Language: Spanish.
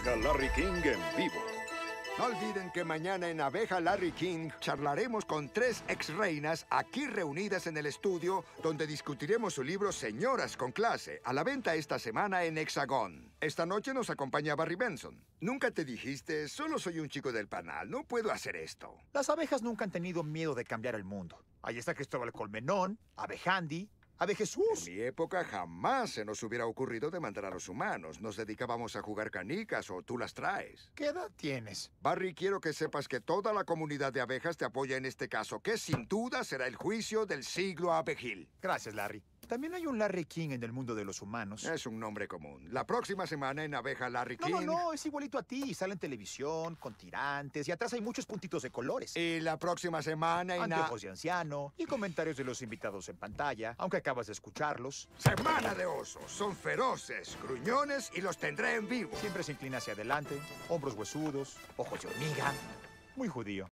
Abeja Larry King en vivo. No olviden que mañana en Abeja Larry King charlaremos con tres ex reinas aquí reunidas en el estudio donde discutiremos su libro Señoras con clase, a la venta esta semana en Hexagón. Esta noche nos acompaña Barry Benson. Nunca te dijiste, solo soy un chico del panal, no puedo hacer esto. Las abejas nunca han tenido miedo de cambiar el mundo. Ahí está Cristóbal Colmenón, Abejandi, ¡Ave Jesús! En mi época jamás se nos hubiera ocurrido demandar a los humanos. Nos dedicábamos a jugar canicas o tú las traes. ¿Qué edad tienes? Barry, quiero que sepas que toda la comunidad de abejas te apoya en este caso, que sin duda será el juicio del siglo abejil. Gracias, Larry. También hay un Larry King en el mundo de los humanos. Es un nombre común. La próxima semana en Abeja Larry King. No, no, es igualito a ti. Sale en televisión, con tirantes, y atrás hay muchos puntitos de colores. Y la próxima semana en... Anteojos de anciano, y comentarios de los invitados en pantalla, aunque acabas de escucharlos. ¡Semana de osos! Son feroces, gruñones, y los tendré en vivo. Siempre se inclina hacia adelante, hombros huesudos, ojos de hormiga. Muy judío.